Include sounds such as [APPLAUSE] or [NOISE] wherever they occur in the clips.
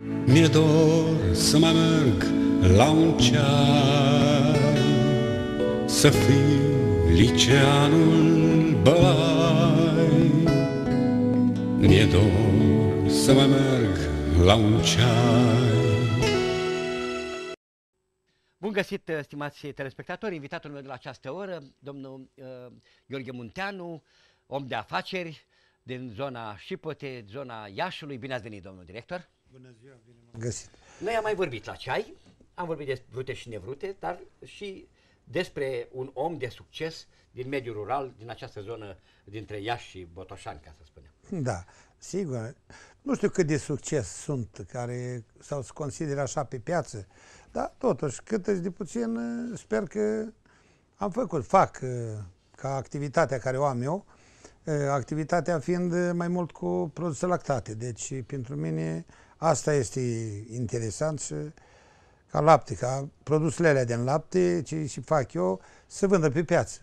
Mi-e dor să mă merg la un ceai, Să fiu liceanul băi. Mi-e dor să mă merg la un ceai, Bun găsit, uh, stimați telespectatori, invitatul meu de la această oră, domnul uh, Gheorghe Munteanu, om de afaceri, din zona Șipote, zona Iașului. Bine ați venit, domnul director! Bună ziua, bine m-am găsit. Noi am mai vorbit la ceai, am vorbit de vrute și nevrute, dar și despre un om de succes din mediul rural, din această zonă dintre Iași și Botoșani, ca să spunem. Da, sigur. Nu știu cât de succes sunt care sau se consideră așa pe piață, dar totuși, cât de puțin, sper că am făcut, fac uh, ca activitatea care o am eu, uh, activitatea fiind mai mult cu produse lactate. Deci, pentru mine, Asta este interesant și ca lapte, ca produsele alea din lapte, ce și fac eu, să vândă pe piață.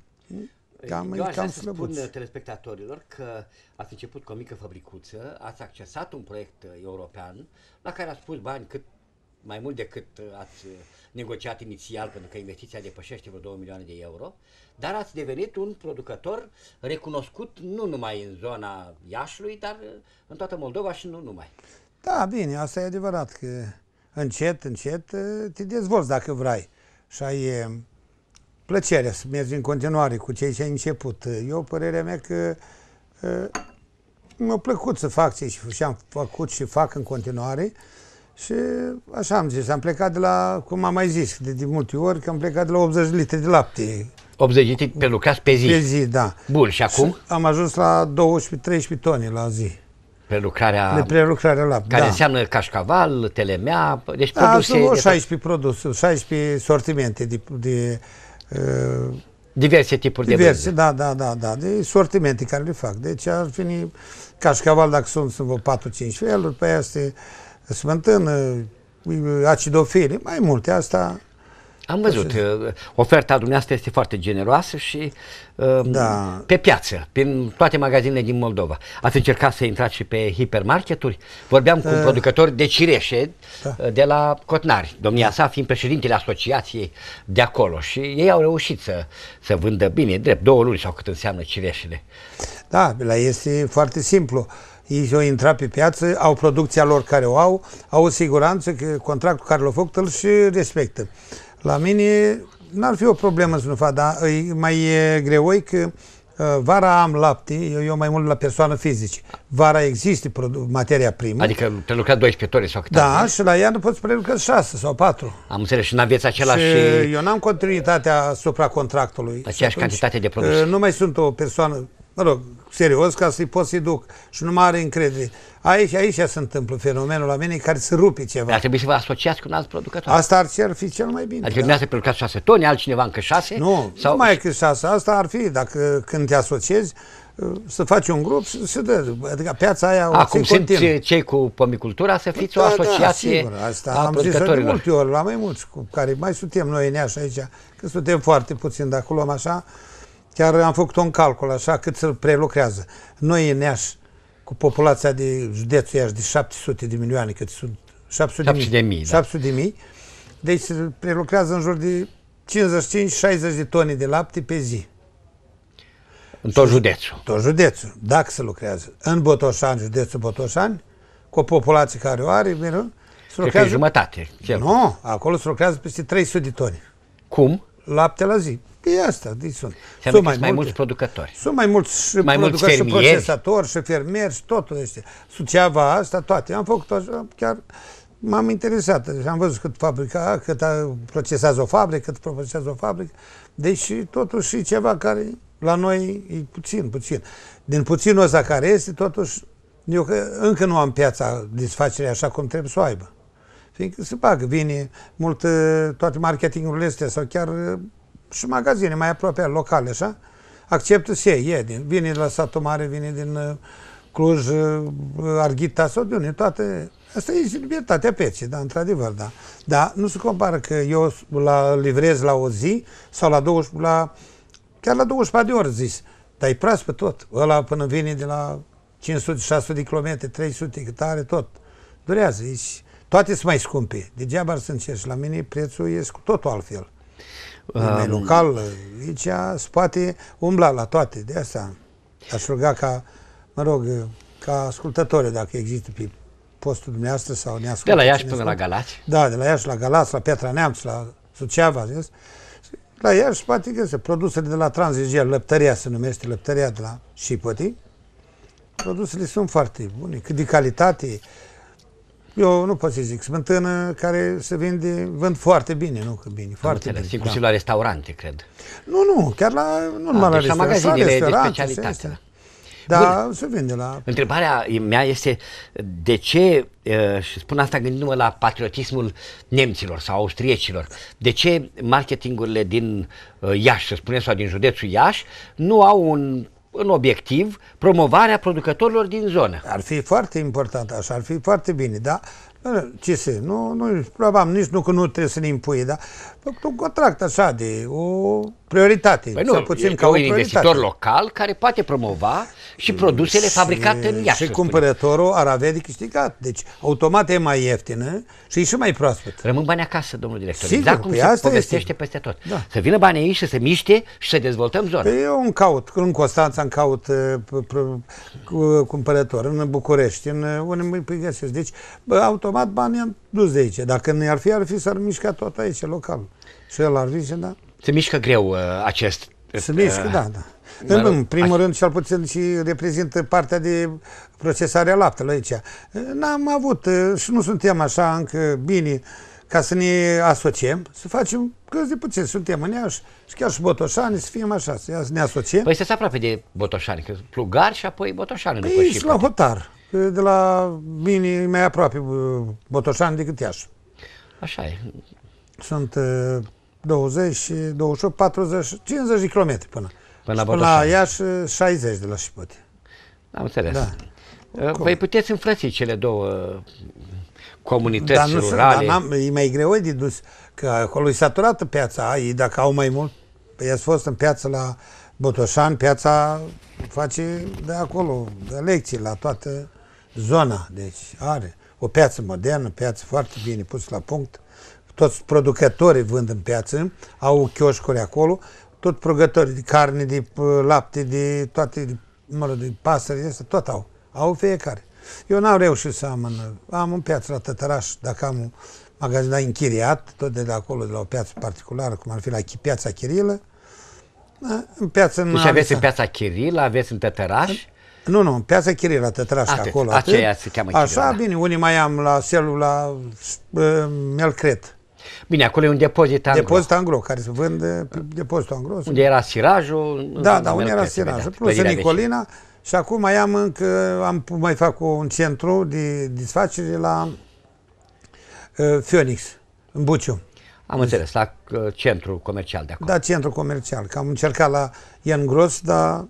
Cam, eu aș cam să spun uh, telespectatorilor că ați început cu o mică fabricuță, ați accesat un proiect uh, european la care ați pus bani cât mai mult decât uh, ați negociat inițial, pentru că investiția depășește vreo 2 milioane de euro, dar ați devenit un producător recunoscut nu numai în zona Iașului, dar în toată Moldova și nu numai. Da, bine, asta e adevărat că încet, încet ă, te dezvolți dacă vrei. Și ai plăcerea să mergi în continuare cu cei ce ai început. Eu, părerea mea că ă, mi-a plăcut să fac ce și am făcut și fac în continuare. Și așa am zis, am plecat de la, cum am mai zis de, de multe ori, că am plecat de la 80 litri de lapte. 80 litri pe lucrați pe zi? Pe zi, da. Bun, și acum? Și am ajuns la 12-13 tone la zi. Prelucrarea, de prelucrarea la Care da. înseamnă cașcaval, telemea, deci da, produse... Da, 16 de... produse, 16 sortimente de... de uh, diverse tipuri diverse, de brânză. Da, da, da, da, de sortimente care le fac. Deci ar fi cașcaval, dacă sunt, sunt 4-5 feluri, pe păi aia este smântână, acidofile, mai multe. Asta am văzut. Păi uh, oferta dumneavoastră este foarte generoasă și uh, da. pe piață, prin toate magazinele din Moldova. Ați încercat să intrați și pe hipermarketuri? Vorbeam cu uh. un da. producător de cireșe da. Uh, de la Cotnari, domnia sa fiind președintele asociației de acolo și ei au reușit să, să vândă bine, drept, două luni sau cât înseamnă cireșele. Da, la este foarte simplu ei au intrat pe piață, au producția lor care o au, au o siguranță că contractul care l-au făcut îl și respectă. La mine n-ar fi o problemă să nu fac, dar e mai e greoi că ă, vara am lapte, eu, eu mai mult la persoană fizice. Vara există materia primă. Adică te lucra 12 ore sau câte Da, ani, și la nu poți prelucra 6 sau 4. Am înțeles și n-aveți același... Și eu n-am continuitatea asupra contractului. Aceeași atunci, cantitate de produs. Ă, nu mai sunt o persoană mă rog, serios, ca să-i pot să-i duc și nu mai are încredere. Aici, aici se întâmplă fenomenul la mine care se rupe ceva. Ar trebui să vă asociați cu un alt producător. Asta ar, ar fi cel mai bine. Adică da? să producați șase toni, altcineva încă șase? Nu, sau... nu mai că șase. Asta ar fi, dacă când te asociezi, uh, să faci un grup, se dă. Adică piața aia o Acum sunt cei cu pomicultura să fiți da, o da, asociație da, sigur, asta a am zis de multe ori, la mai mulți cu care mai suntem noi în aici, că suntem foarte puțin, dacă luăm așa, Chiar am făcut un calcul așa cât să-l prelucrează. Noi în Iași, cu populația de județul Iași de 700 de milioane, cât sunt 700 de mii, de mii, da. 700 de mii deci se prelucrează în jur de 55-60 de tone de lapte pe zi. În tot județul. Tot județul, dacă se lucrează. În Botoșani, județul Botoșani, cu o populație care o are, mereu, se lucrează... Pe jumătate. Cel. Nu, acolo se lucrează peste 300 de tone. Cum? Lapte la zi. Păi e asta, deci sunt. sunt mai, mai mulți producători. Sunt mai mulți mai producători mulți fermieri. și procesatori și fermieri și totul este. Suceava asta, toate. Am făcut așa, chiar m-am interesat. Deci am văzut cât fabrica, cât procesează o fabrică, cât procesează o fabrică. Deci totuși e ceva care la noi e puțin, puțin. Din puținul ăsta care este, totuși, eu că încă nu am piața desfacerii așa cum trebuie să o aibă. Fiindcă se bagă, vine mult eh, toate marketingurile astea sau chiar eh, și magazine mai aproape, locale, așa, acceptă iei, iei din, vine de la satul mare, vine din uh, Cluj, uh, uh, Arghita sau de unde, toate. Asta e libertatea pieței, da, într-adevăr, da. Dar nu se compară că eu la livrez la o zi sau la 20, la, chiar la 24 de ori, zis. Dar e proaspăt tot. Ăla până vine de la 500, 600 de kilometri, 300, cât are, tot. Durează. Ești, toate sunt mai scumpe. Degeaba să încerci. La mine prețul e cu totul altfel nume um, local, aici se poate umbla la toate, de asta aș ruga ca, mă rog, ca ascultători, dacă există pe postul dumneavoastră sau ne De la Iași până la Galați. Da, de la Iași la Galați, la Piatra Neamț, la Suceava, zis. La Iași poate găsă produsele de la Transigel, lăptăria se numește, lăptăria de la Șipoti. Produsele sunt foarte bune, cât de calitate, eu nu pot să zic, smântână care se vinde, vând foarte bine, nu că bine, foarte înțeles, bine. Inclusiv da. la restaurante, cred. Nu, nu, chiar la, nu ah, numai la, deci la restaurante, la de specialitate. Da. Da, Bun. se vinde la... Întrebarea mea este de ce, și spun asta gândindu-mă la patriotismul nemților sau austriecilor, de ce marketingurile din Iași, să spunem, sau din județul Iași, nu au un în obiectiv promovarea producătorilor din zonă. Ar fi foarte important așa, ar fi foarte bine, da? Ce să, nu, nu, probabil nici nu că nu trebuie să ne impui, da? făcut un contract așa de o prioritate. Păi nu, puțin ca un prioritate. investitor local care poate promova și produsele și, fabricate în Iași. Și cumpărătorul ar avea de câștigat. Deci automat e mai ieftină și e și mai proaspăt. Rămân bani acasă, domnul director. Sigur, exact cum păi se povestește este. peste tot. Da. Să vină banii aici, să se miște și să dezvoltăm zona. Păi eu îmi caut, în Constanța îmi caut uh, uh, cumpărător, în București, în uh, unde îi găsesc. Deci automat banii am dus de aici. Dacă ne-ar fi, ar fi s-ar mișca tot aici, local. Și el ar zice, da. Se mișcă greu uh, acest... Uh, Se mișcă, uh, da, da. În, rog, în primul aș... rând, cel puțin și reprezintă partea de procesarea laptelui aici. N-am avut uh, și nu suntem așa încă bine ca să ne asociem, să facem că de puțin suntem în Iași și chiar și Botoșani, să fim așa, să ne asociem. Păi sunteți aproape de Botoșani, că Plugar și apoi Botoșani. Păi și la hotar, de la bine mai aproape Botoșani decât Iași. Așa e. Sunt 20 și 28, 40, 50 de kilometri până. Până la, la Iași, 60 de la șipote. Am înțeles. Da. Păi puteți înfrăți cele două comunități dar nu, rurale. Dar e mai greu de dus, că acolo e saturată piața, ei dacă au mai mult, păi ați fost în piață la Botoșan, piața face de acolo de lecții la toată zona, deci are o piață modernă, piață foarte bine pusă la punct, toți producătorii vând în piață, au chioșcuri acolo, tot producătorii de carne, de uh, lapte, de toate, de, mă rog, de pasări, astea, tot au. Au fiecare. Eu n-am reușit să am în, am în piață la Tătăraș, dacă am un magazin dar închiriat, tot de, de acolo, de la o piață particulară, cum ar fi la piața Chirilă, da, în piață... Deci aveți în piața Chirilă, aveți în Tătăraș? Nu, nu, în piața Chirilă, la Tătăraș, acolo. Aceea atât. se cheamă Chirilă. Așa, da. bine, unii mai am la selul la uh, Melcret. Bine, acolo e un depozit angro. Depozit angro, care se vând depozitul angro. Unde era sirajul. Da, da, unde era sirajul. Plus în Nicolina. Și acum mai am încă, am, mai fac un centru de disfacere la uh, Phoenix, în Buciu. Am înțeles, la uh, centru comercial de acolo. Da, centru comercial. Că am încercat la Ian Gros, dar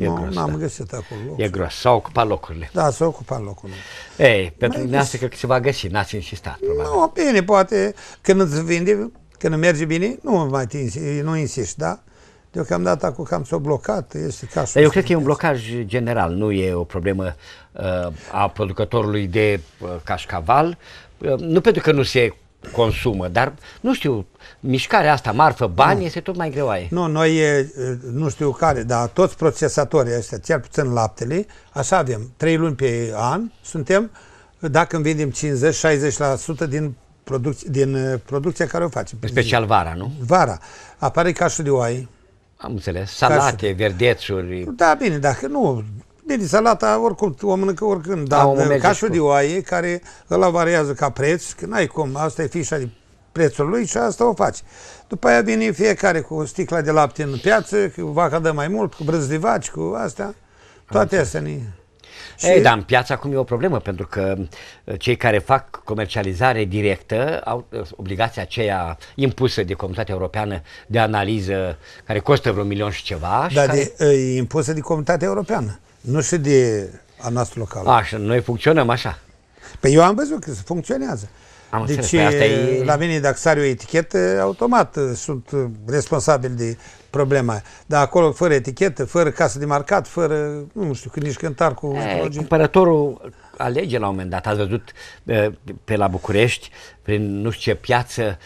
E nu, gros, n-am da. găsit acolo loc. E gros. S-au ocupat locurile. Da, s-au ocupat locurile. Ei, pentru dumneavoastră că se va găsi, n-ați insistat, probabil. Nu, bine, poate când îți vinde, când merge bine, nu mai tinsi, nu insisti, da? Deocamdată acum cam s-a blocat, este ca Dar eu cred că e un blocaj general, nu e o problemă uh, a producătorului de uh, cașcaval, uh, nu pentru că nu se consumă, dar nu știu, mișcarea asta, marfă, bani, nu. este tot mai greoaie. Nu, noi, nu știu care, dar toți procesatorii ăștia, cel puțin laptele, așa avem, trei luni pe an, suntem, dacă îmi vindem 50-60% din, produc- din uh, producția care o facem. Special vara, nu? Vara. Apare cașul de oaie. Am înțeles. Salate, cașul. verdețuri. Da, bine, dacă nu, Bine, salata oricum o mănâncă oricând, dar da, cașul de oaie care ăla variază ca preț, că n-ai cum, asta e fișa de prețul lui și asta o faci. După aia vine fiecare cu sticla de lapte în piață, cu vaca dă mai mult, cu brânz de vaci, cu astea, toate Am astea ne... Și... Ei, dar în piață acum e o problemă, pentru că uh, cei care fac comercializare directă au uh, obligația aceea impusă de Comunitatea Europeană de analiză, care costă vreo milion și ceva. Dar și de, care... e uh, impusă de Comunitatea Europeană. Nu știu de a noastră local. Așa, noi funcționăm așa. Păi eu am văzut că funcționează. Am deci păi asta e... Eh, la mine dacă sare o etichetă, automat eh, sunt eh, responsabil de problema. Dar acolo fără etichetă, fără casă de marcat, fără, nu știu, nici cântar cu... E, cumpărătorul alege la un moment dat. Ați văzut pe la București, prin nu știu ce piață,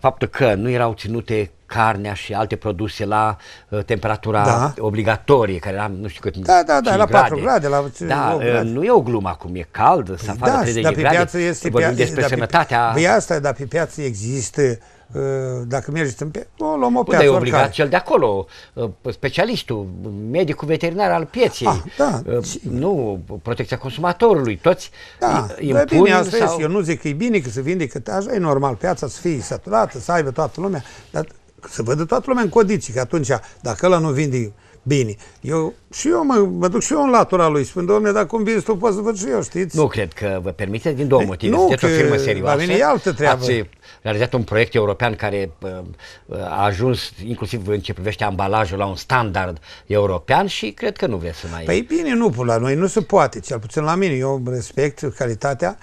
faptul că nu erau ținute carnea și alte produse la uh, temperatura da. obligatorie, care era nu știu cât, Da, da, da, la 4 grade. La da, uh, grade. nu e o glumă acum, e cald, să da, 30 dar pe grade. Piață este, vorbim pia- despre da, sănătatea... Păi asta, dar pe piață există uh, dacă mergeți în pe, o luăm o piață e obligat oricare. cel de acolo, uh, specialistul, medicul veterinar al pieței, ah, da, uh, nu, protecția consumatorului, toți da, impun bine, asta sau... eu nu zic că e bine că se vindecă, așa e normal, piața să fie saturată, să aibă toată lumea, dar să vădă toată lumea în condiții, că atunci, dacă ăla nu vinde bine, eu și eu mă, mă duc și eu în latura lui, spun, domne, dacă cum vinzi tu, poți să văd și eu, știți? Nu cred că vă permite din două motive. Nu, că o firmă serioasă. La mine e altă treabă. Ați realizat un proiect european care uh, uh, a ajuns, inclusiv în ce privește ambalajul, la un standard european și cred că nu vreți să mai... Păi bine, nu, la noi nu se poate, cel puțin la mine. Eu respect calitatea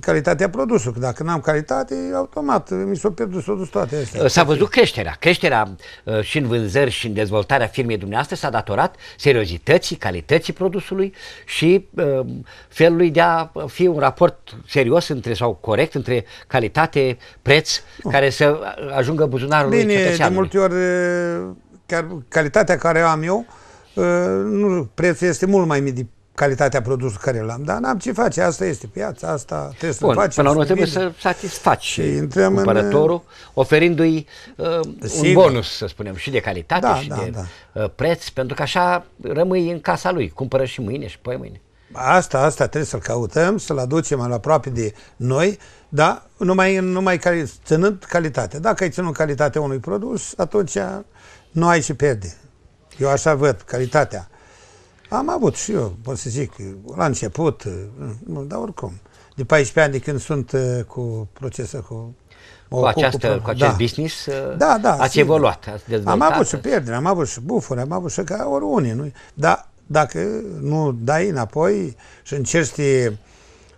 calitatea produsului. Dacă n-am calitate, automat mi s-au pierdut, s-au dus toate astea. S-a văzut creșterea. Creșterea uh, și în vânzări și în dezvoltarea firmei dumneavoastră s-a datorat seriozității, calității produsului și uh, felului de a fi un raport serios între sau corect între calitate, preț, nu. Oh. care să ajungă buzunarul Bine, de multe ori chiar calitatea care am eu, uh, nu, prețul este mult mai mic calitatea produsului care l-am, dar n-am ce face, asta este piața, asta trebuie să facem. Până la urmă trebuie să satisfaci și cumpărătorul, în... oferindu-i uh, un bonus, să spunem, și de calitate da, și da, de da. Uh, preț, pentru că așa rămâi în casa lui, cumpără și mâine și poi mâine. Asta, asta trebuie să-l căutăm, să-l aducem la aproape de noi, dar numai, numai cali, ținând calitate. Dacă ai ținut calitatea unui produs, atunci nu ai și pierde. Eu așa văd calitatea am avut și eu, pot să zic, la început, nu, dar oricum. De 14 ani de când sunt uh, cu procesul cu cu, această, cu, cu acest da. business uh, da, da, ați sigur. evoluat, ați dezvoltat. Am avut și pierdere, am avut și bufuri, am avut și ca oriunii. Nu? Dar dacă nu dai înapoi și încerci să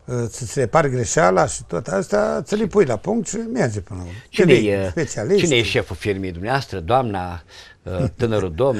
uh, ți repari greșeala și tot asta, ți le pui la punct și merge până la urmă. Cine, e, cine e șeful firmei dumneavoastră? Doamna tânărul domn.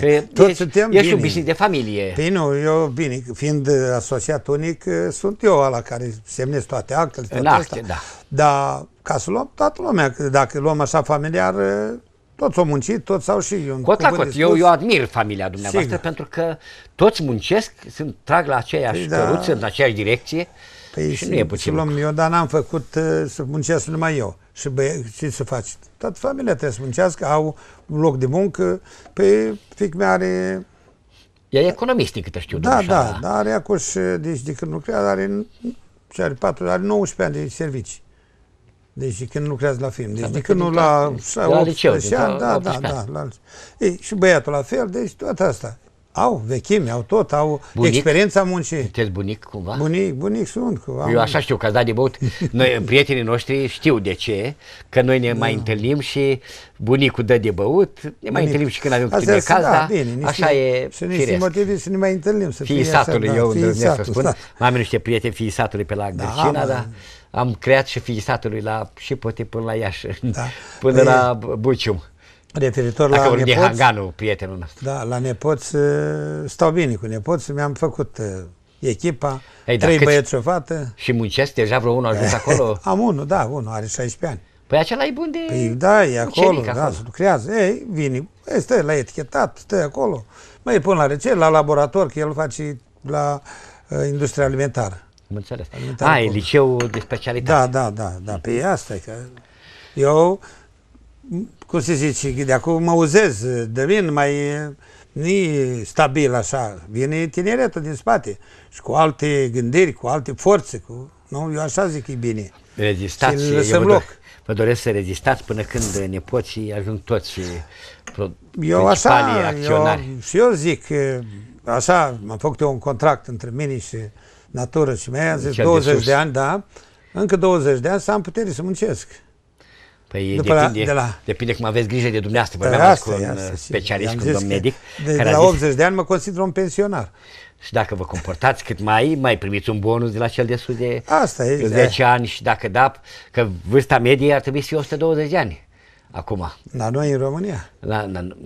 Că Toți ești, suntem ești bine. un de familie. Păi nu, eu bine, fiind asociat unic, eh, sunt eu ala care semnez toate actele. Toate În acte, da. Dar ca să luăm toată lumea, dacă luăm așa familiar, eh, toți au muncit, toți au și un Cot la cot, eu, eu admir familia dumneavoastră Sigur. pentru că toți muncesc, sunt, trag la aceeași păi da. căruță, da. în aceeași direcție. Păi și și nu e puțin luăm, Eu, dar n-am făcut uh, să muncesc numai eu. Și bă, ce să faci? Toată familia trebuie să muncească, au un loc de muncă, pe păi, fic mea are... Ea e economistă, câte știu. Da, da, da, da, are acum și, deci de când lucrează, are, ce are, 4, are 19 ani de servici. Deci de când lucrează la film. Deci de când nu la, la, la liceu, ani, da, da, da, la, Ei, și băiatul la fel, deci toată asta. Au vechime, au tot, au bunic? experiența muncii. Sunteți bunic cumva? Bunic, bunic sunt. Cumva. Eu așa știu că ați dat de băut. Noi, prietenii noștri știu de ce, că noi ne da. mai întâlnim și bunicul dă de băut, ne bunic. mai întâlnim și când avem câte caz, da, da bine, nici așa e Să ne motive să ne mai întâlnim. Să fii satului, așa, eu da, îndrăznesc să spun. Da. Mai am niște prieteni fii satului pe la da, Gârcina, da, dar am creat și fii satului la, și poate până la Iași, da. [LAUGHS] până e... Păi, la Bucium. Referitor la nepoți, Dacă Hanganu, prietenul nostru. Da, la nepoți ă, stau bine cu nepoți. Mi-am făcut ă, echipa, Ei, da, trei da, băieți și o fată. Și muncesc deja vreo unul ajuns acolo? [LAUGHS] Am unul, da, unul, are 16 ani. Păi acela e bun de păi, da, e acolo, da, acolo. lucrează. Ei, vine, ei, stă la etichetat, stă acolo. Mai pun la rețele, la laborator, că el face la uh, industria alimentară. Am înțeles. Alimentară A, ah, e liceu de specialitate. Da, da, da, da, pe asta e că eu cum se zice, de acum mă uzez, devin mai ni stabil așa. Vine tineretul din spate și cu alte gândiri, cu alte forțe. Cu... Nu, eu așa zic că e bine. Registrați și lăsăm loc. Vă doresc să rezistați până când nepoții ajung toți uh, eu așa, acționari. Eu, și eu zic, uh, așa, m-am făcut eu un contract între mine și natură și mea, am zis 20 de, de ani, da, încă 20 de ani să am putere să muncesc. Păi de depinde, la, de la, depinde cum aveți grijă de dumneavoastră. Păi, Vorbeam asta, cu un asta, specialist, cu un medic. De, care de la 80 zis, de ani mă consider un pensionar. Și dacă vă comportați cât mai, mai primiți un bonus de la cel de sus de asta e, 10 de... Exact. ani și dacă da, că vârsta medie ar trebui să fie 120 de ani. Acum. La noi în România? La, la, nu,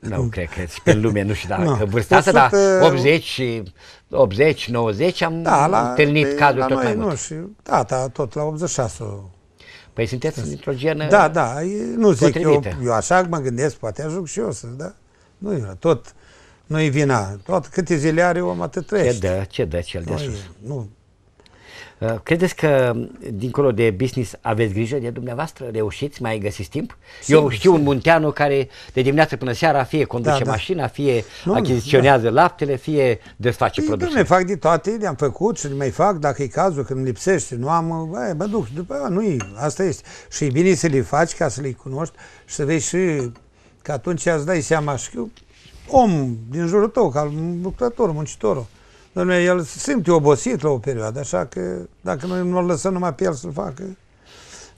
nu mm. cred că și pe lume, nu știu [LAUGHS] dacă no. vârsta deci asta, dar 80, 80, 90 am da, la, întâlnit cazul la tot noi, mai mult. Nu, și tata da, da, tot la 86 Păi sunteți într-o genă Da, da, nu zic, eu, eu așa mă gândesc, poate ajung și eu să, da? Nu e tot, nu e vina. Tot câte zile are om atât trăiește. Ce dă, ce dă cel de sus. nu, Uh, credeți că, dincolo de business, aveți grijă de dumneavoastră? Reușiți? Mai găsiți timp? Sim, Eu știu sim. un munteanu care de dimineață până seara fie conduce da, da. mașina, fie nu, achiziționează da. laptele, fie desface păi, produse. fac de toate, le-am făcut și le mai fac dacă e cazul, când lipsește, nu am, bă, mă duc, după, nu e, asta este. Și e bine să le faci ca să le cunoști și să vezi și că atunci îți dai seama și că om din jurul tău, ca lucrător, muncitorul, Domnule, el simte obosit la o perioadă, așa că dacă noi nu-l lăsăm numai pe el să-l facă...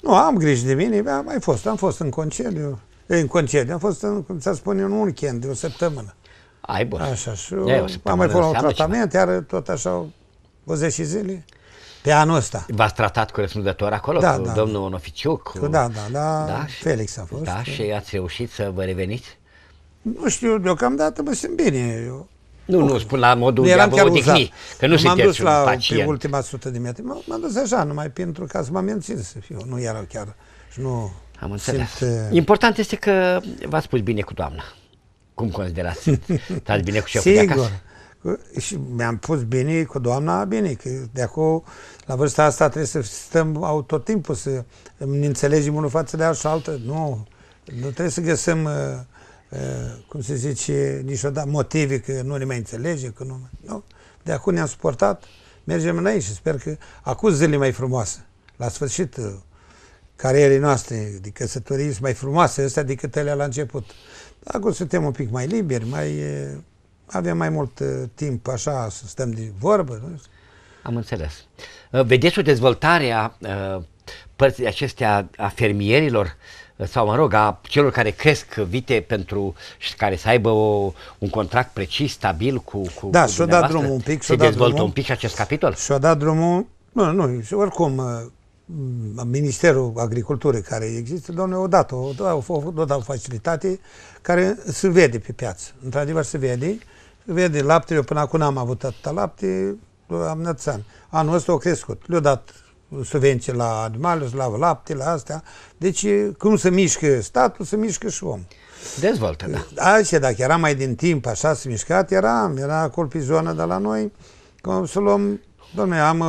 Nu, am grijă de mine, am mai fost, am fost în concediu, în concediu, am fost, în, cum să spun, în un weekend, de o săptămână. Ai bun. Așa, și o, am mai făcut un tratament, iar tot așa, o zi și zile, pe anul ăsta. V-ați tratat corespunzător acolo, da, cu da, domnul oficiu Cu... Da, da, da, da, Felix a fost. Da, și ați reușit să vă reveniți? Nu știu, deocamdată mă simt bine. Eu nu, nu, spun la modul nu de a vă odihni, că nu sunteți dus la ultima sută de metri, m-am dus așa, numai pentru ca să mă mențin să fiu, nu erau chiar, nu Am înțeles. Eh, Important este că v-ați spus bine cu doamna. Cum considerați? [LAUGHS] Stați bine cu șeful de acasă? și mi-am pus bine cu doamna, bine, că de acum, la vârsta asta, trebuie să stăm au tot timpul, să ne înțelegem unul față de altul Nu, nu trebuie să găsim uh, eh, Eh, cum se zice, niciodată motive că nu ne mai înțelege, că nu, nu. De acum ne-am suportat, mergem înainte și sper că acum zile mai frumoase, la sfârșit eh, carierei noastre de căsătorii sunt mai frumoase astea decât ele la început. Acum suntem un pic mai liberi, mai eh, avem mai mult timp așa să stăm de vorbă. Nu? Am înțeles. Vedeți o dezvoltare a părții acestea a fermierilor sau mă rog, a celor care cresc vite pentru și care să aibă o, un contract precis, stabil cu, cu Da, și-o dat drumul un pic. Se da dezvoltă drumul, un pic acest capitol? Și-o dat drumul, nu, nu, oricum uh, Ministerul Agriculturii care există, domnule, dată, o dată o facilitate care se vede pe piață. Într-adevăr se vede, se vede lapte, eu până acum n-am avut atâta lapte, am nățan. Anul ăsta a crescut, le-a dat subvenții la animale, la lapte, la astea. Deci cum se mișcă statul, se mișcă și omul. Dezvoltă, da. Așa, dacă era mai din timp așa se mișcat, era, era acolo pe zona de la noi, cum să luăm, domne, am uh,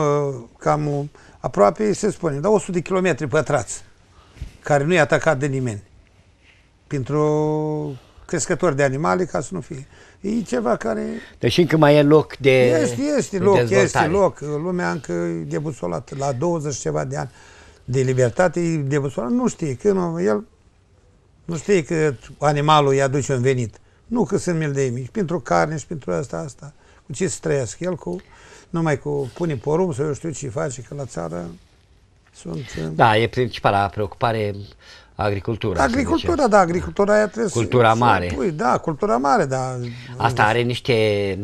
cam uh, aproape, se spune, dar 100 de kilometri pătrați, care nu e atacat de nimeni. Pentru crescători de animale, ca să nu fie. E ceva care... Deci încă mai e loc de Este, este de loc, dezvoltare. este loc. Lumea încă e La 20 ceva de ani de libertate e debusolată. Nu știe că nu, el nu știe că animalul îi aduce un venit. Nu că sunt mil de mici, pentru carne și pentru asta, asta. Cu ce străiesc? El cu, numai cu pune porumb sau eu știu ce face, că la țară sunt... Da, e principala preocupare Agricultura. Agricultura, da, agricultura aia trebuie Cultura să, mare. Să pui, da, cultura mare, da. Asta are niște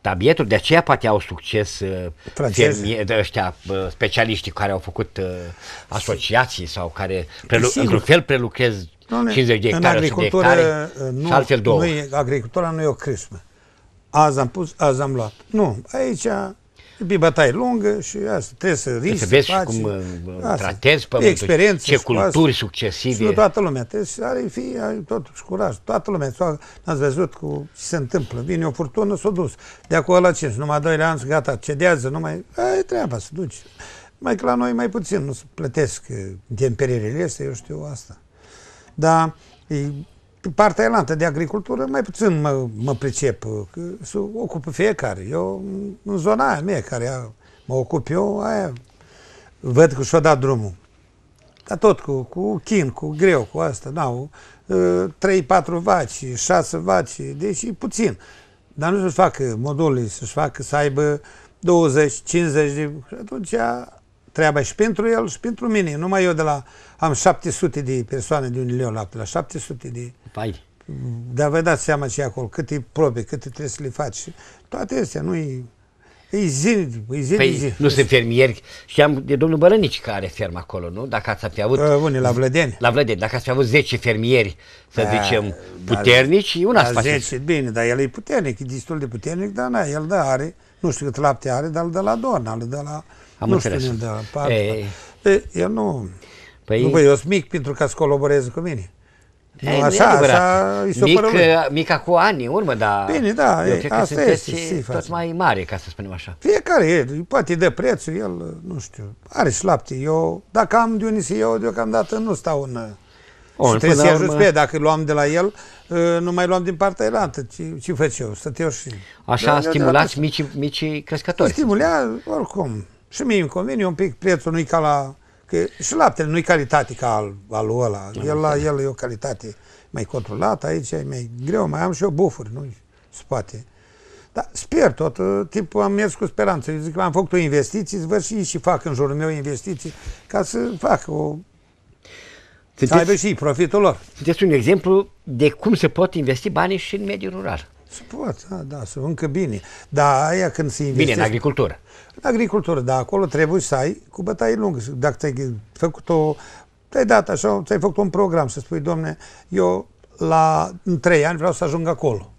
tabieturi, de aceea poate au succes uh, fermie, de ăștia, uh, specialiștii care au făcut uh, asociații sau care, prelu- într-un fel, prelucrez Doamne, 50 de hectare, de hectare uh, nu, și altfel două. Nu e, agricultura nu e o crismă. Azi am pus, azi am luat. Nu, aici pe bătaie lungă și asta, trebuie să risci, să vezi faci, cum uh, asta, tratezi pământul, ce culturi asta, succesive. Și toată lumea, trebuie să fi, are totuși curaj, toată lumea. Ați văzut cu ce se întâmplă, vine o furtună, s o dus. De acolo la cinci, numai doi ani, gata, cedează, nu mai, e treaba să duci. Mai că la noi mai puțin nu se plătesc temperierile uh, astea, eu știu asta. Dar partea elantă de agricultură, mai puțin mă, mă pricep, că se ocupă fiecare. Eu, în zona aia mea, care mă ocup eu, aia văd că și-o dat drumul. Dar tot cu, cu chin, cu greu, cu asta, da, 3-4 ă, vaci, 6 vaci, deci e puțin. Dar nu se fac facă modulii, să-și facă să aibă 20-50 de... atunci treaba și pentru el și pentru mine. Numai eu de la, am 700 de persoane de un leu lapte, la 700 de... Pai. Dar vă dați seama ce e acolo, câte probe, câte trebuie să le faci. Toate astea, nu-i... E zi, e zi, păi, zi. nu sunt fermieri. Știam de domnul Bărănici care are fermă acolo, nu? Dacă ați fi avut... Uh, unii, la Vlădeni. La Vlădeni. Dacă ați fi avut 10 fermieri, să da, zicem, puternici, da, una da, 10, bine, dar el e puternic, e destul de puternic, dar na, el da, are, nu știu cât lapte are, dar de la don, de la... Am nu înțeles. știu da, par, Ei, eu nu... Păi... Nu, bă, eu sunt mic pentru că să colaborez cu mine. Nu, ei, așa, așa îi se mic, mica cu ani urmă, dar Bine, da, eu e, cred că asta sunteți este, tot mai mare, ca să spunem așa. Fiecare, e, poate de prețul, el, nu știu, are și lapte. Eu, dacă am de unii eu, deocamdată nu stau în... O, și trebuie să-i ajut pe dacă luam de la el, ă, nu mai luam din partea altă, Ce, ce fac eu? Stăteau și... Așa da, stimulați micii, micii crescători. Stimulea, oricum. Și mie îmi convine un pic, prețul nu-i ca la... Că și laptele nu-i calitate ca al, al ăla. El, la, el e o calitate mai controlată, aici e mai greu, mai am și eu bufuri, nu se poate. Dar sper tot, ă, tipul am mers cu speranță. Eu zic, am făcut o investiție, văd și și fac în jurul meu investiții ca să fac o... Deci să aibă și profitul lor. Sunteți deci un exemplu de cum se pot investi banii și în mediul rural. Se pot, da, da, se încă bine. Dar aia când se investește... Bine, în agricultură. În agricultură, da, acolo trebuie să ai cu bătaie lungă. Dacă ți-ai făcut o... ți ai dat așa, ți-ai făcut un program să spui, domne, eu la, în trei ani vreau să ajung acolo.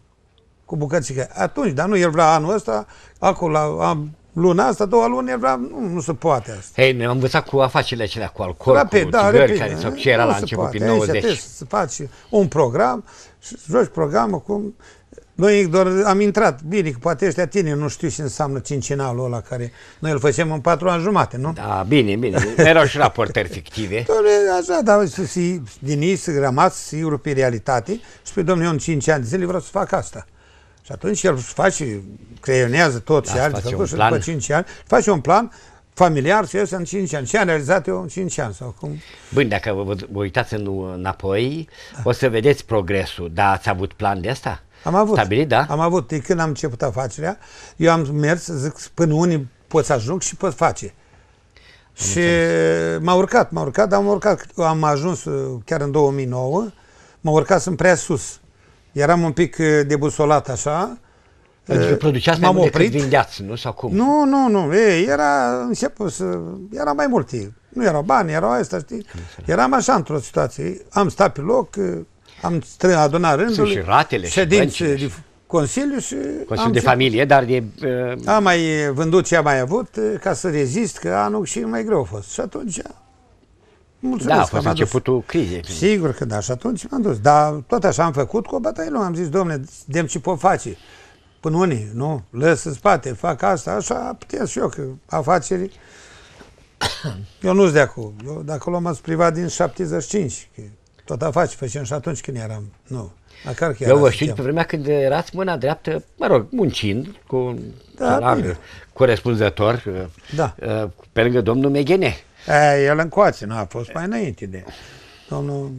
Cu bucățică. Atunci, dar nu, el vrea anul ăsta, acolo, la, am, luna asta, două luni, el vrea, nu, nu se poate asta. Hei, ne-am învățat cu afacerile acelea, cu alcool, rapid, cu da, țigări, rapid, care, ce era nu la început, poate. prin 90. Aici, să faci un program, și joci programul cum noi doar am intrat, bine, că poate ăștia tine nu știu ce înseamnă cincinalul ăla care noi îl facem în patru ani jumate, nu? Da, bine, bine, erau și raporteri fictive. [LAUGHS] Doamne, așa, dar fi din ei să rămas sigur pe realitate și pe domnule, eu în cinci ani de zile vreau să fac asta. Și atunci el face, creionează tot da, și alții, și după cinci ani, face un plan familiar și eu în cinci ani. Ce am realizat eu în cinci ani sau cum? Bun, dacă vă, vă uitați în, înapoi, da. o să vedeți progresul. Dar ați avut plan de asta? Am avut. Stabilit, da? Am avut. De când am început afacerea, eu am mers, zic, până unii pot să ajung și pot face. și m-a urcat, m-a urcat, dar am urcat. Am ajuns uh, chiar în 2009, m-a urcat sunt prea sus. Eram un pic uh, debusolat așa, Adică produceați mai mult decât vindeați, nu? Sau cum? Nu, nu, nu. Ei, era, început să... Era mai mult. Nu erau bani, erau asta, știi? Eram așa într-o situație. Am stat pe loc, am strâns adunat rândul. Sunt și ratele ședințe și de Consiliu și Consiliu de familie, dar de... Uh... Am mai vândut ce am mai avut ca să rezist, că anul și mai greu a fost. Și atunci Mulțumesc da, a fost începutul crizei. Sigur că da, și atunci m-am dus. Dar tot așa am făcut cu o bătaie lungă. Am zis, domne, dem ce pot face. Până unii, nu? Lăs în spate, fac asta, așa puteam și eu, că afaceri... [COUGHS] Eu nu-s de acolo. Eu de acolo m-ați privat din 75. Că tot a afaceri făceam păi și atunci când eram, nu. Măcar că Eu vă știu pe vremea când erați mâna dreaptă, mă rog, muncind, cu da, un uh, da, corespunzător, uh, da. pe lângă domnul Meghene. E, el încoace, nu a fost mai înainte de domnul...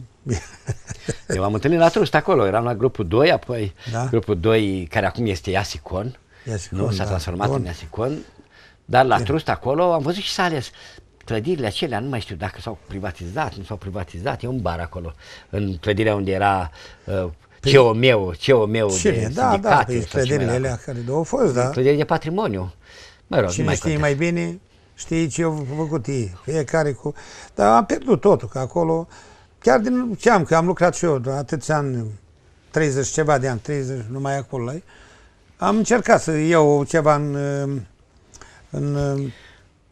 [LAUGHS] Eu am întâlnit la Trust acolo, eram la grupul 2, apoi da? grupul 2, care acum este Iasicon, Iasicon nu? S-a da. transformat Bun. în Iasicon, dar la Trust acolo am văzut și s-a ales clădirile acelea, nu mai știu dacă s-au privatizat, nu s-au privatizat, e un bar acolo, în clădirea unde era uh, CEO meu, păi- CEO meu Cine? de da, Da, da, păi clădirile alea care două au fost, da. Clădirile de patrimoniu. Mă rog, Cine mai știe contează. mai bine, știi ce au făcut ei, fiecare cu... Dar am pierdut totul, că acolo, chiar din ce am, că am lucrat și eu atâți ani, 30 ceva de ani, 30, numai acolo, am încercat să iau ceva în, în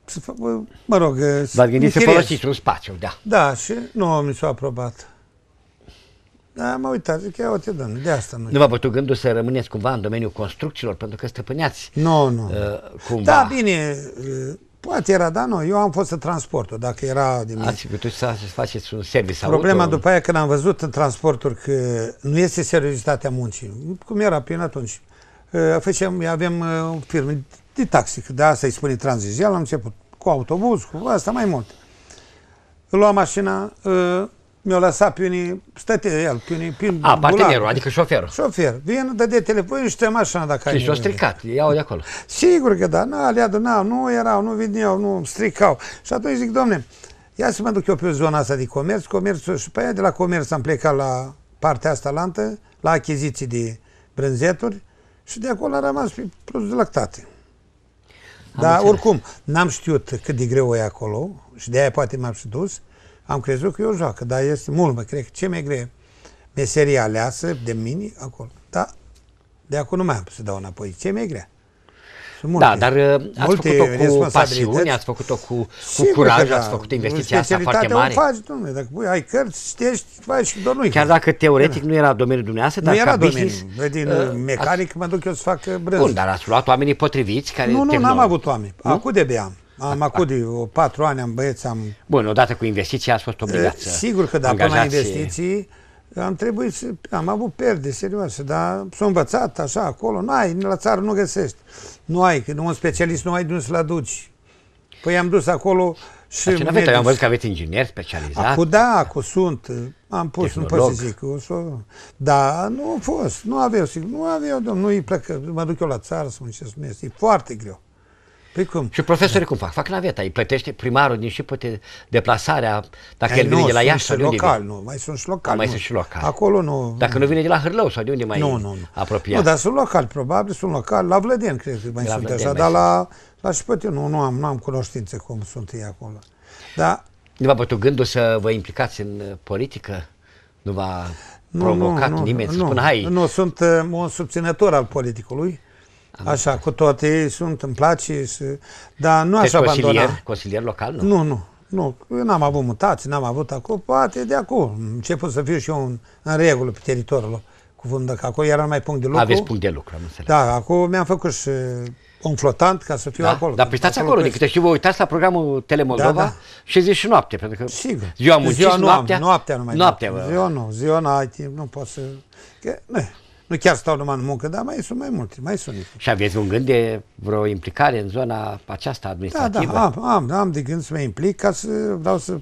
să fac, mă rog... V-ați să folosiți un spațiu, da. Da, și nu mi s-a aprobat. Da, mă uitat, zic, ia uite, doamne, de asta nu. Nu v-a bătut gândul să rămâneți cumva în domeniul construcțiilor, pentru că stăpâneați Nu, nu. Uh, Da, bine, uh, poate era, da, nu, eu am fost în transportul, dacă era din mine. Ați putut să faceți un service Problema auto, după aia când am văzut în transporturi că nu este seriozitatea muncii, cum era prin atunci. Uh, făceam, aveam uh, firme de că da, asta îi spune tranzizial, am început cu autobuz, cu asta mai mult. Lua mașina, ă, mi-a lăsat unii, stăte el, unii, piun A, partenerul, adică șoferul. Șofer. Vine, de telefon și te mașina dacă ai Și o stricat, iau de acolo. Sigur că da, nu, le adunau, nu erau, nu eu, nu stricau. Și atunci zic, domne, ia să mă duc eu pe zona asta de comerț, comerțul, și pe aia de la comerț am plecat la partea asta lantă, la achiziții de brânzeturi și de acolo a rămas pe produs de lactate. Dar înțeles. oricum, n-am știut cât de greu e acolo și de aia poate m-am și dus. Am crezut că eu joacă, dar este mult, mă cred că ce mai greu meseria aleasă de mine acolo. Dar de acum nu mai am să dau înapoi. Ce mai e multe. Da, dar uh, ați făcut-o cu pasiune, ați făcut-o cu, cu curaj, da. ați făcut investiția asta foarte mare. O faci, domnule, dacă pui, ai cărți, citești, faci și domnul. Chiar dacă teoretic da. nu era domeniul dumneavoastră, dar nu era domeniul. Din uh, uh mecanic ați... mă duc eu să fac uh, brânză. Bun, dar ați luat oamenii potriviți care Nu, nu, n-am avut oameni. Acum de bea am. acut de patru ani am băieți, am... Bun, odată cu investiții ați fost obligat să Sigur că da, până la investiții am trebuit să... Am avut perde serioase, dar s-a învățat așa acolo. Nu ai, la țară nu găsești. Nu ai, că un specialist nu ai dus la să Păi am dus acolo și... Dar ce aveți? Am văzut că aveți inginer specializat. Acu da, acu sunt. Am pus, nu pot să zic. O să... Da, nu a fost. Nu aveau, sigur. Nu aveau, nu-i plăcă. Mă duc eu la țară să muncesc. Nu este. E foarte greu. Păi cum? Și profesorii cum fac? Fac naveta. Îi plătește primarul din poate deplasarea, dacă e, el vine de la Iași sau de unde local, nu, mai sunt și local. Nu, mai nu. sunt și local. Acolo nu. Dacă nu vine de la Hârlău sau de unde mai nu, nu, nu. apropiat. Nu, dar sunt local, probabil sunt local. La Vlăden, cred că mai la sunt așa, dar la, la și poate nu, nu am, nu am cunoștințe cum sunt ei acolo. Dar... Nu v-a gândul să vă implicați în uh, politică? Nu va a provocat nu, nu, nimeni nu, să spună, hai... Nu, sunt uh, un subținător al politicului am așa, cu toate sunt, îmi place, și, dar nu aș abandona. Consilier, consilier local, nu? Nu, nu. Nu, n-am avut mutații, n-am avut acum, poate de acum. Început să fiu și eu în, în regulă pe teritoriul vândă, că acolo era mai punct de lucru. Aveți punct de lucru, am înțeles. Da, acum mi-am făcut și un flotant ca să fiu da? acolo. Dar păi stați acolo, de câte știu, vă uitați la programul Telemoldova da, da. și noapte, pentru că Sigur. ziua muncit, ziua nu noaptea, am, noaptea nu mai noaptea, noaptea, ziua nu, ziua nu, nu pot să... Că, ne. Nu chiar stau numai în muncă, dar mai sunt mai mulți, mai sunt. Și aveți un gând de vreo implicare în zona aceasta administrativă? Da, da, am, am, am de gând să mă implic ca să vreau să...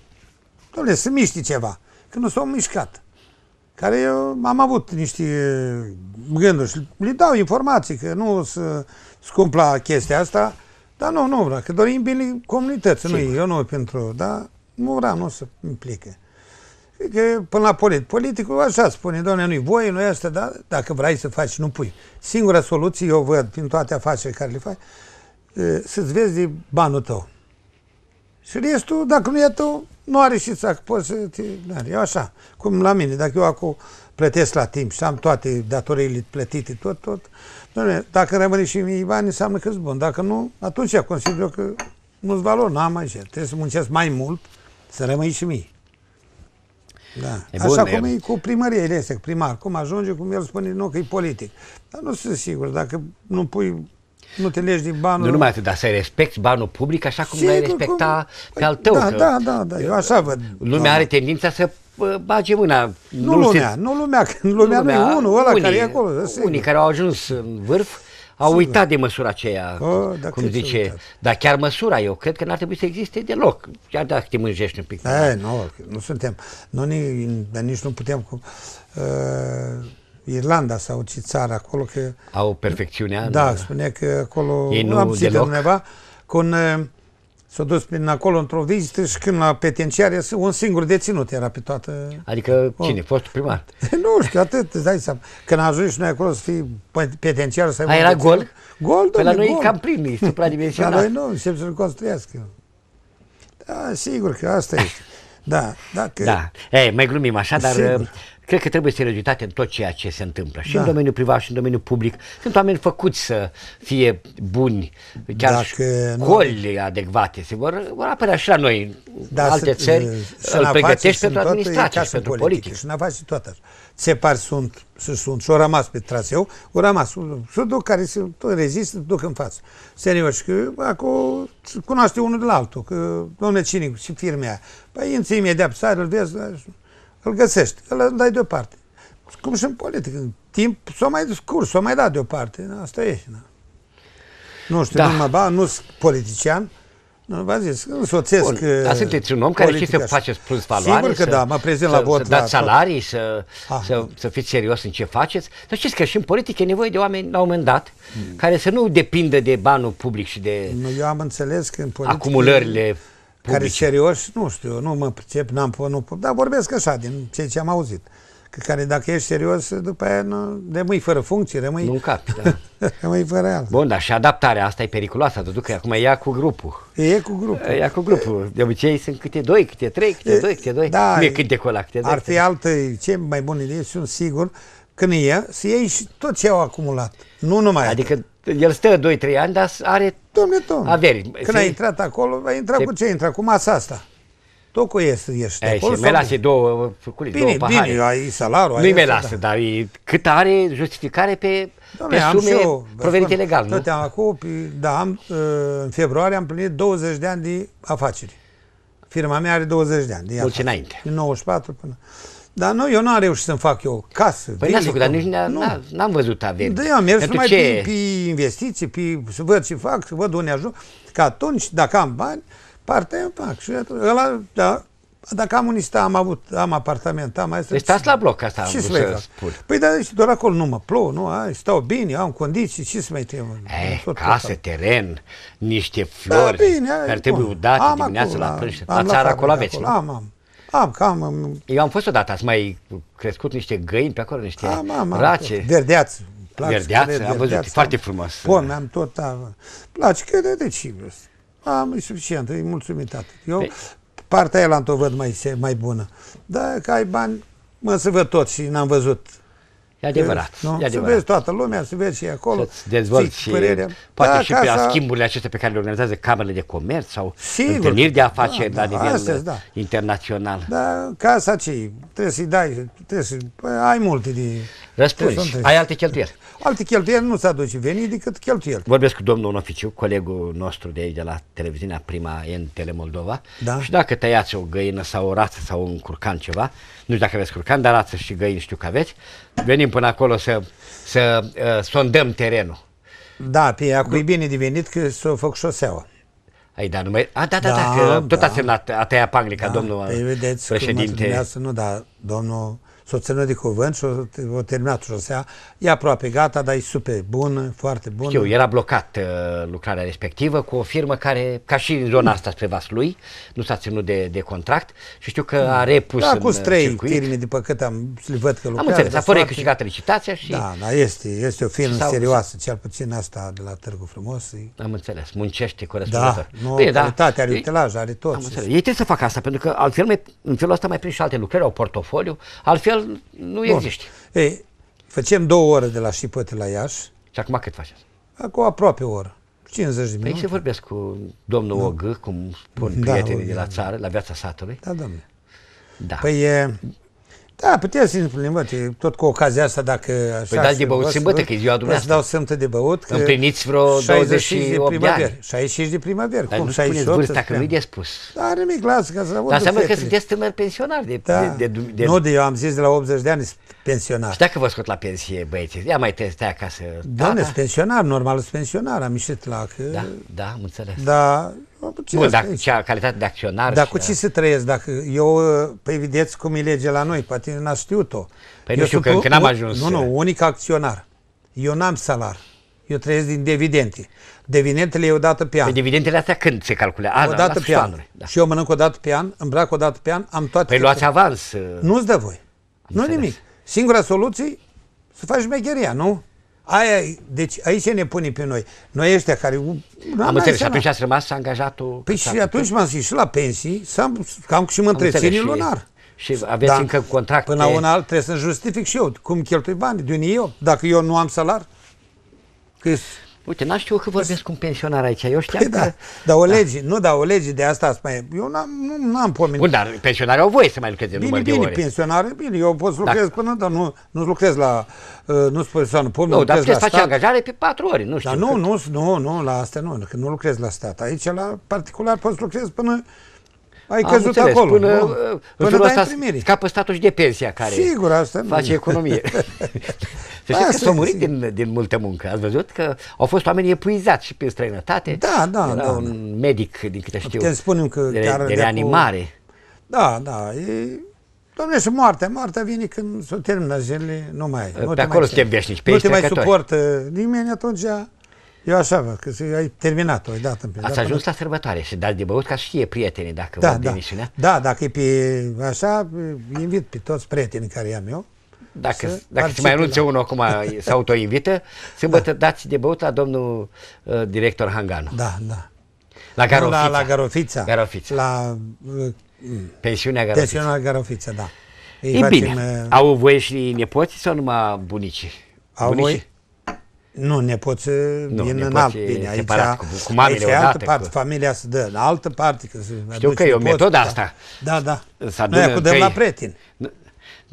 Doamne, să miști ceva, că nu s-au mișcat. Care eu am avut niște gânduri și le dau informații, că nu să scump la chestia asta, dar nu, nu, vreau, că dorim bine comunități, nu, eu nu pentru, dar nu vreau, nu să implică până la politic. Politicul așa spune, doamne, nu-i voie, nu asta, dar dacă vrei să faci, nu pui. Singura soluție, eu văd, prin toate afacerile care le faci, să-ți vezi de banul tău. Și restul, dacă nu e tău, nu are și să poți să te... Eu așa, cum la mine, dacă eu acum plătesc la timp și am toate datoriile plătite, tot, tot, doamne, dacă rămâne și mie bani, înseamnă că bun. Dacă nu, atunci consider eu că nu-ți valor, n-am mai ce. Trebuie să muncesc mai mult, să rămâi și mie. Da. E bun, Așa cum e cu primăria, el este primar. Cum ajunge, cum el spune, nu, că e politic. Dar nu sunt sigur, dacă nu pui nu te legi din banul... Nu numai atât, dar să respecti banul public așa cum l-ai respecta cum... pe al tău. Da, da, da, da, eu așa văd. Lumea doamne. are tendința să bage mâna. Nu, nu lumea, se... nu lumea, că lumea, [LAUGHS] lumea nu e unul, ăla unii, care e acolo. Da, unii sigur. care au ajuns în vârf au Sigur. uitat de măsura aceea, o, oh, da, cum zice. Dar chiar măsura, eu cred că n-ar trebui să existe deloc, chiar dacă te mânjești un pic. E, nu, nu suntem. Nu, nici nu putem... Cu, uh, Irlanda sau ce țară acolo că... Au perfecțiunea. Da, spune că acolo Ei nu am deloc. undeva cu un uh, S-a dus prin acolo într-o vizită și când la penitenciare un singur deținut era pe toată... Adică o... Oh. cine? Fostul primar? [LAUGHS] nu știu, atât, îți dai seama. Când ajungi noi acolo să fii petențiar să ai... Aia era gol? Gol, Pe păi la noi gol. e cam plin, e supradimensionat. la noi nu, încep să-l construiască. Da, sigur că asta e. Da, dacă... da. Ei, mai glumim așa, dar Sigur. Uh, Cred că trebuie seriozitate în tot ceea ce se întâmplă, și da. în domeniul privat, și în domeniul public. Sunt oameni făcuți să fie buni, chiar Dacă deci școli nu... adecvate. Se vor, vor apărea și la noi, da, alte sunt, țări, să uh, îl pregătești pentru administrație și pentru politică. Și în afaci toată se par sunt, sunt, sunt, și au rămas pe traseu, au rămas. Sunt duc care se rezistă, duc în față. Serios, că acum cunoaște unul de la altul, că, domne, cine, și firmea. Păi, inți imediat pe sară, îl vezi, îl găsești, îl dai deoparte. Cum și în politică, în timp s-o mai discurs, s-o mai dat deoparte. Asta e. Na. Nu știu, da. nu mă ba, nu sunt politician, nu v-am zis, însoțesc Bun, Dar eh, sunteți un om care știe să faceți plus valoare. Sigur că să, da, mă prezint să, la vot. Să dați salarii, să, ah. să, să fiți serios în ce faceți. Dar știți că și în politică e nevoie de oameni la un moment dat hmm. care să nu depindă de banul public și de... Eu am înțeles că în politică... Acumulările care Care serios, nu știu, nu mă pricep, n-am nu, dar vorbesc așa, din ceea ce am auzit. Că care dacă ești serios, după aia nu, rămâi fără funcție, rămâi... Nu cap, da. [LAUGHS] rămâi fără alta. Bun, dar și adaptarea asta e periculoasă, pentru că acum ea cu grupul. E cu grupul. Ea cu grupul. De obicei sunt câte doi, câte trei, câte e, doi, câte doi. Da, nu e cântecul ăla, câte doi. Ar fi altă, ce mai bun idee, sunt sigur, când ia, să iei și tot ce au acumulat. Nu numai Adică atât. el stă 2-3 ani, dar are domne, domne, averi. Când se... a intrat acolo, a intrat se... cu ce ai intrat? Cu masa asta. Tot cu ești, ești e, acolo. Și lase două, culi, bine, două pahare. Bine, ai salarul. Nu-i mai lasă, dar e, cât are justificare pe, domne, pe sume eu, provenite legal, nu? Am, acum, da, am, ă, în februarie am plinit 20 de ani de afaceri. Firma mea are 20 de ani de Mulți înainte. Din 94 până... Dar nu, eu n-am reușit să-mi fac eu casă. Păi n am făcut, dar nici n-am văzut averi. Da, eu am mers mai numai ce? pe, pe investiții, pe, să văd ce fac, să văd unde ajung. Că atunci, dacă am bani, partea eu fac. Și ăla, da, dacă am unista, am avut, am apartament, am mai Deci stați la bloc, asta am vrut să fac? spun. Păi da, și doar acolo nu mă plouă, nu, ai, stau bine, am condiții, ce să mai trebuie? Eh, tot casă, tot teren, niște da, flori, da, bine, care trebuie udate dimineața acolo, la prânz. La țară acolo aveți, nu? Am, am. Am, cam... Am... Eu am fost odată, ați mai crescut niște găini pe acolo, niște am, am, am, race. Verdeață. Verdeață, am văzut, am, foarte frumos. Bun, am tot, am, da. place, că de, de deci, ce am, e suficient, e mulțumit atât. Eu Pe... partea aia l-am tot văd mai, mai bună. Dar că ai bani, mă să văd tot și n-am văzut E adevărat. Nu? E adevărat. Să vezi toată lumea, să vezi și acolo. să dezvolți și părerea. poate da, și pe schimburile acestea pe care le organizează camerele de comerț sau Sigur. întâlniri de afaceri da, la da, nivel astăzi, da. internațional. Da, casa ce trebuie să-i dai, trebuie să păi, ai multe de... Răspunzi, ai alte cheltuieli. Alte cheltuieli nu s-a dus și venit decât cheltuieli. Vorbesc cu domnul oficiu, colegul nostru de aici, de la televiziunea Prima în Telemoldova. Da. Și dacă tăiați o găină sau o rață sau un curcan ceva, nu știu dacă aveți curcan, dar rață și găini știu că aveți, venim până acolo să, să uh, sondăm terenul. Da, pe acum e bine devenit că s-a făcut șoseaua. Ai da, numai... A, da, da, da, da că tot da. a semnat, a tăiat panglica, da, domnul păi vedeți președinte. Cum nu, da, domnul s-o ținut de cuvânt și o terminat șosea. E aproape gata, dar e super bună, foarte bună. Știu, era blocat uh, lucrarea respectivă cu o firmă care, ca și în zona asta spre Vaslui, nu s-a ținut de, de contract și știu că a repus Da, cu uh, trei firme, după cât am, le văd că lucrează. Am înțeles, apoi recâștigat licitația și... Da, da, este, este o firmă serioasă, cel puțin asta de la Târgu Frumos. E... Am înțeles, muncește corespunzător. Da, nu, Bine, da. calitate, da, are utilaj, are tot. Ei trebuie să facă asta, pentru că altfel, în felul ăsta mai prin și alte lucrări, au portofoliu, altfel nu Bun. există. Ei, facem două ore de la Șipăte la Iași. Și acum cât faceți? Acum aproape o oră. 50 de păi minute. Păi se vorbesc cu domnul da. Ogă, cum spun da, prietenii da, de la da. țară, la viața satului. Da, domnule. Da. Păi e, da, puteți să împlimbați, tot cu ocazia asta, dacă așa... Păi dați de băut și sâmbătă, că e ziua dumneavoastră. Vreau să dau sâmbătă de băut. Că Împliniți vreo 28 de ani. 65 de primăveri. cum 68? Dar nu spuneți vârsta, că nu-i de spus. Da, nimic, lasă, ca să vă Dar înseamnă că sunteți tânăr pensionar. De, da. de, de, de, nu, de, eu am zis de la 80 de ani pensionar. Și dacă vă scot la pensie, băieți, ia mai trebuie să stai acasă. Da, da, da. pensionar, normal, sunt pensionar, am ieșit la... Că... Da, da, am înțeles. Da, Bun, dacă, cea calitate de acționar... Dar cu ce se trăiesc? Dacă eu, păi vedeți cum e lege la noi, poate n a știut-o. Păi eu nu știu, că încă n-am ajuns. Nu, nu, unic acționar. Eu n-am salar. Eu trăiesc din dividende. Dividendele e odată dată pe an. Păi dividendele astea când se calculează? O dată pe an. Da. Și eu mănânc o dată pe an, îmbrac o dată pe an, am toate... Păi luați avans. Uh, Nu-ți dă voi. Am nu înțeles. nimic. Singura soluție, să faci mecheria, nu? Aia, deci aici ne pune pe noi. Noi ăștia care... Am înțeles, și atunci ați rămas angajatul... Păi și atunci m-am zis și la pensii, am, cam și mă întrețin. lunar. Și aveți da, încă contracte... Până un alt trebuie să justific și eu cum cheltui bani, de unii eu, dacă eu nu am salar. Că Uite, n-am știut că vorbesc cu un pensionar aici. Eu știam păi da, că... da, dar o da. lege, da. nu, dar o lege de asta spune. Eu n-am, nu, n-am pomenit. Bun, dar pensionarii au voie să mai lucreze bine, număr bine, de ore. Pensionare, bine, eu pot să lucrez da. până, dar nu, nu lucrez la, uh, nu sunt persoană pot nu, dar puteți face stat. angajare pe patru ori, nu știu. Dar nu, nu, nu, nu, la asta nu, că nu lucrez la stat. Aici, la particular, pot să lucrez până ai căzut înțeles, acolo. Până, nu? Uh, până, până dai primire. Scapă statul și de pensia care Sigur, asta face nu. economie. [LAUGHS] Deci da, să știți că s-au murit din, din multă muncă. Ați văzut că au fost oameni epuizați și prin străinătate. Da, da, Era da. un da. medic, din câte știu, Putem spunem că de, chiar de reanimare. Cu... Da, da, e... Doamne, și moartea, moartea vine când se termină zilele, nu mai Pe nu acolo suntem veșnici, pe Nu te mai suportă nimeni, atunci eu așa văd, că ai terminat-o, ai dat în Ați dat ajuns da. la sărbătoare și dați de băut ca să fie prietenii dacă da, da. emisiunea. Da, dacă e pe așa, invit pe toți prietenii care i-am eu dacă, dacă se mai anunțe unul acum, se [LAUGHS] autoinvită, sâmbătă da. dați de băut la domnul uh, director Hanganu. Da, da. La Garofița. La, la Garofița. Garofița. La mm. uh, pensiunea Garofița. Pensiunea Garofița, da. Ei e facem, bine. Uh, Au voie și nepoții sau numai bunicii? Au bunicii? voie? Nu, nepoți uh, nu, din în alt bine. Aici, separat, cu, cu aici odată, altă parte, cu... familia se dă în altă parte. Că se Știu că e o metodă da. asta. Da, da. Să adună Noi acudăm căi... la prieteni.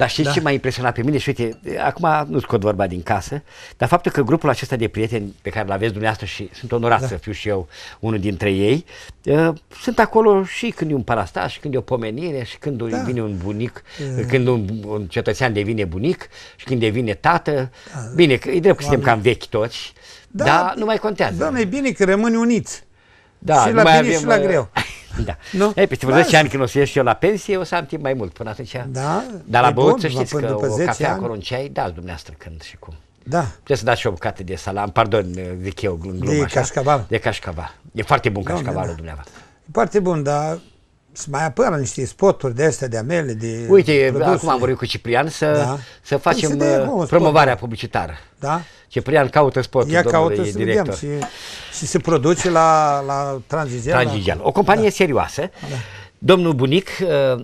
Dar știți da. ce m-a impresionat pe mine? Și uite, acum nu scot vorba din casă, dar faptul că grupul acesta de prieteni pe care l aveți dumneavoastră și sunt onorat da. să fiu și eu unul dintre ei, uh, sunt acolo și când e un parastaș, și când e o pomenire, și când da. vine un bunic, e... Ă, când un, un cetățean devine bunic, și când devine tată. Da. Bine, că e drept că suntem cam vechi toți, da, dar nu mai contează. Doamne, e bine că rămâni uniți. Da, și la bine avem, și la ă, greu. [LAUGHS] Da. Nu? Ei, peste 10 ani când o să ies eu la pensie, o să am timp mai mult până atunci. Da? Dar la băut, să știți că o cafea ani. acolo în ceai, da, dumneavoastră când și cum. Da. Trebuie să dați și o bucată de salam, pardon, zic eu, glumă de așa. cașcaval. De cașcaval. E foarte bun Doamne, cașcavalul da. dumneavoastră. E foarte bun, dar să mai apară niște spoturi de astea de amele, De Uite, produse. acum am vorbit cu Ciprian să, da. să păi facem să uh, promovarea spot. publicitară. Da? Ciprian caută spoturi, Ia domnule caută să director. Vedem și, și se produce la, la Transigen. Transigen. La... O companie da. serioasă. Da Domnul Bunic, uh, uh,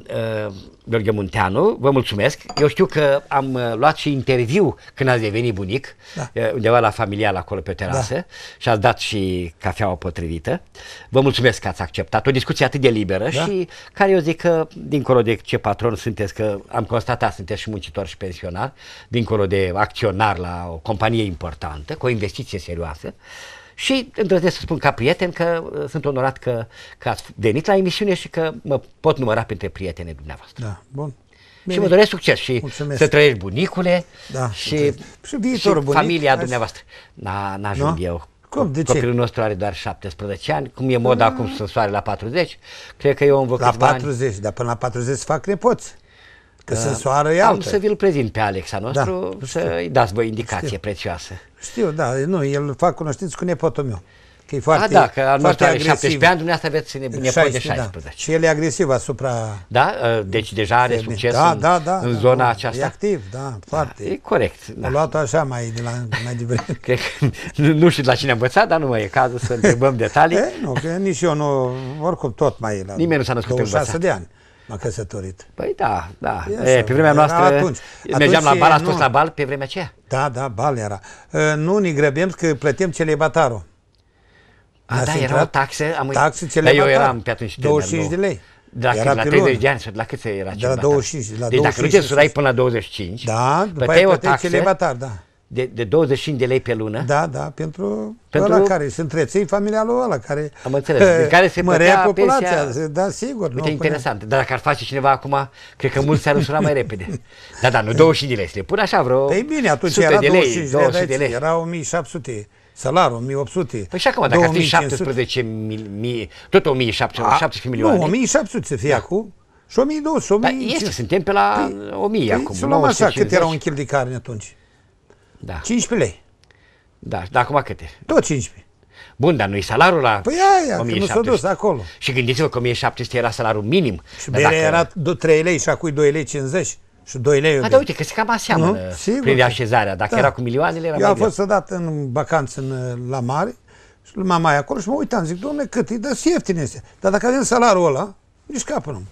Gheorghe Munteanu, vă mulțumesc. Eu știu că am uh, luat și interviu când ați devenit bunic, da. undeva la familial acolo pe da. terasă da. și ați dat și cafeaua potrivită. Vă mulțumesc că ați acceptat o discuție atât de liberă da. și care eu zic că, dincolo de ce patron sunteți, că am constatat, sunteți și muncitor și pensionar, dincolo de acționar la o companie importantă, cu o investiție serioasă, uh, și îndrăznesc să spun ca prieten că uh, sunt onorat că, că ați venit la emisiune și că mă pot număra printre prietene dumneavoastră. Da, bun. Bine. Și vă doresc succes și Mulțumesc. să trăiești bunicule da, și, și, viitorul și bunic, familia azi... dumneavoastră. N-ajung no? eu. Cum? De Copilul ce? nostru are doar 17 ani, cum e moda ah. acum să soare la 40, cred că eu am văzut La 40, ani... dar până la 40 fac nepoți. Că uh, da. sensoară e altă. Am să vi-l prezint pe Alexa da. nostru, da, să-i dați voi indicație știu. prețioasă. Știu, da, nu, el fac cunoștință cu nepotul meu. Că e foarte, A, da, că al nostru are 17 ani, dumneavoastră aveți nepot de 16. Da. Și el e agresiv asupra... Da? Ă, deci deja are femeie. succes da, în, da, da, în da, zona da, aceasta. E activ, da, foarte. Da, e corect. Da. A luat așa mai, de la, mai devreme. [LAUGHS] că, nu, nu știu la cine am învățat, dar nu mai e cazul să întrebăm detalii. [LAUGHS] e, nu, că nici eu nu, oricum tot mai e la Nimeni nu s-a născut 26 învățat. de ani. M-a căsătorit. Păi da, da. E, pe vremea noastră atunci. mergeam atunci la bal, ați la bal pe vremea aceea? Da, da, bal era. Ă, nu ne grăbim că plătim celebatarul. A, da, era o taxă. Am taxă celibatar. Dar eu eram pe atunci 25 de lei. De la, era la 30 de ani, la cât era De la 25. La deci 25, dacă nu te surai până la 25, da, plăteai o taxă, Celebatar, da de, de 25 de lei pe lună. Da, da, pentru, pentru... ăla care se întreții familia lui ăla care Am înțeles, de deci eh, care se mărea populația, pensia... da, sigur. Uite, nu, interesant, Pune... dar dacă ar face cineva acum, cred că mulți s-ar usura mai repede. [LAUGHS] Da, da, nu 25 de lei, să le pun așa vreo Păi bine, atunci era de lei, 25 de lei, era 1700 salariul 1800. Păi și acum, dacă 2500, ar fi 17 mil, mii, tot 1700 milioane. Nu, 1700 să fie da. acum. Și 1200, 1500. Da, este, suntem pe la păi, 1000 păi, acum. Să luăm așa, cât era un kil de carne atunci? Da. 15 lei. Da, dar acum câte? Tot 15. Bun, dar nu-i salarul la Păi aia, 1700. că s-a dus acolo. Și gândiți-vă că 1700 era salarul minim. Și berea dacă... era 3 lei și acum 2 lei 50 și 2 lei. Dar uite că se cam aseamănă prin așezarea. Dacă da. era cu milioanele, era Eu mai am fost odată în vacanță în, la mare și mama mai acolo și mă uitam, zic, domne, cât e, dar ieftin este. Dar dacă avem salarul ăla, nici capul nu.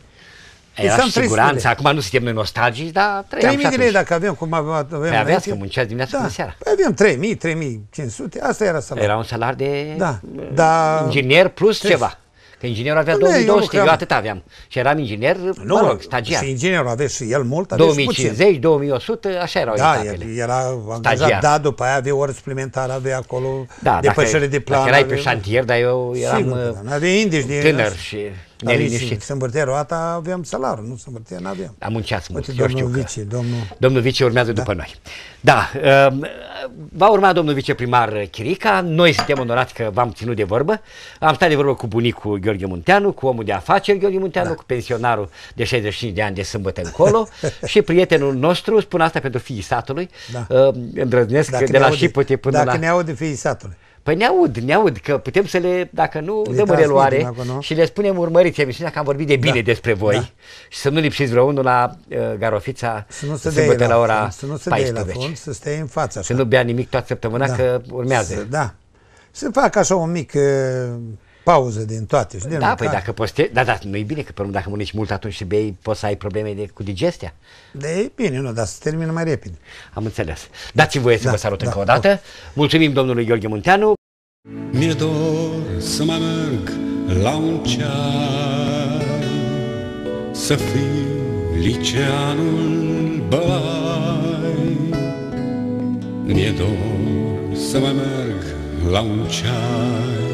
Era și siguranță, Acum nu suntem noi nostalgici, dar trăiam 3.000 de lei dacă aveam, cum aveam, aveam păi aveați, înainte. că munceați dimineața da. seara. Păi aveam 3.000, 3.500, asta era salariul. Era un salar de da. Da. inginer plus Trebuie. ceva. Că inginerul avea 2200, eu, eu atât aveam. Și eram inginer, nu, mă rog, stagiar. Și inginerul avea și el mult, avea 2050, puțin. 2100, așa erau da, etapele. Da, era angajat, da, după aia avea ori suplimentară, avea acolo da, depășire de plan. Dacă erai avea... pe șantier, dar eu eram Sigur, da, uh, indici, tânăr și... Da, neliniștit. Se învârtea roata, aveam salariu, nu se învârtea, nu aveam. Am munceați mult, Domnul eu știu vice, că... Domnul... domnul vice urmează da. după noi. Da, um, va urma domnul viceprimar Chirica, noi suntem onorați că v-am ținut de vorbă. Am stat de vorbă cu bunicul Gheorghe Munteanu, cu omul de afaceri Gheorghe Munteanu, da. cu pensionarul de 65 de ani de sâmbătă încolo [LAUGHS] și prietenul nostru, spun asta pentru fiii satului, da. Uh, îndrăznesc Dacă de la șipote până Dacă la... Dacă ne aude fiii satului. Păi ne aud, ne aud că putem să le, dacă nu, le dăm reluare și le spunem urmăriți emisiunea că am vorbit de bine da. despre voi da. și să nu lipsiți vreunul la uh, Garofița să nu se sâmbătă la, la ora să nu se 14. La fond, să stai în față. Așa. Să nu bea nimic toată săptămâna da. că urmează. Da. Să fac așa un mic uh, pauză din toate. Și din da, păi dacă poți... Te... Da, da, nu e bine, că pe dacă mănânci mult atunci și bei, poți să ai probleme de, cu digestia. Da, e bine, nu, dar se termină mai repede. Am înțeles. Dați-mi voie să da, vă salut da, încă o dată. Da. Mulțumim domnului Gheorghe Munteanu. Mi-e dor să mă merg la un ceai, să fiu liceanul bai. Mi-e dor să mă merg la un ceai,